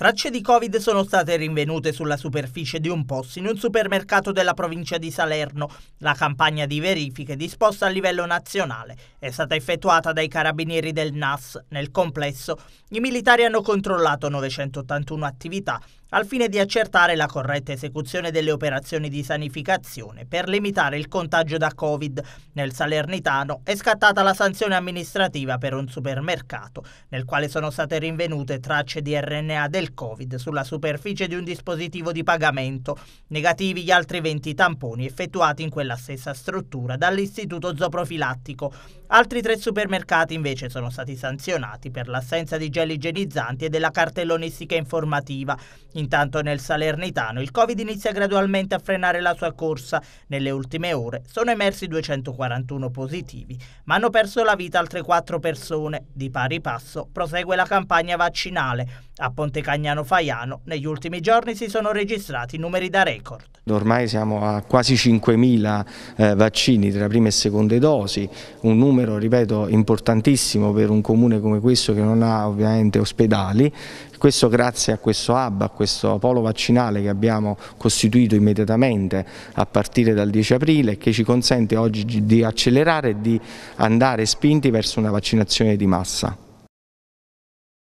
Tracce di Covid sono state rinvenute sulla superficie di un POS in un supermercato della provincia di Salerno. La campagna di verifiche disposta a livello nazionale è stata effettuata dai carabinieri del NAS. Nel complesso, i militari hanno controllato 981 attività al fine di accertare la corretta esecuzione delle operazioni di sanificazione per limitare il contagio da Covid. Nel Salernitano è scattata la sanzione amministrativa per un supermercato, nel quale sono state rinvenute tracce di RNA del Covid sulla superficie di un dispositivo di pagamento, negativi gli altri 20 tamponi effettuati in quella stessa struttura dall'Istituto Zooprofilattico. Altri tre supermercati invece sono stati sanzionati per l'assenza di gel igienizzanti e della cartellonistica informativa. In Intanto nel Salernitano il Covid inizia gradualmente a frenare la sua corsa. Nelle ultime ore sono emersi 241 positivi, ma hanno perso la vita altre 4 persone. Di pari passo prosegue la campagna vaccinale. A Pontecagnano Faiano negli ultimi giorni si sono registrati numeri da record. Ormai siamo a quasi 5.000 eh, vaccini tra prime e seconde dosi, un numero, ripeto, importantissimo per un comune come questo che non ha ovviamente ospedali. Questo grazie a questo hub, a questo questo polo vaccinale che abbiamo costituito immediatamente a partire dal 10 aprile che ci consente oggi di accelerare e di andare spinti verso una vaccinazione di massa.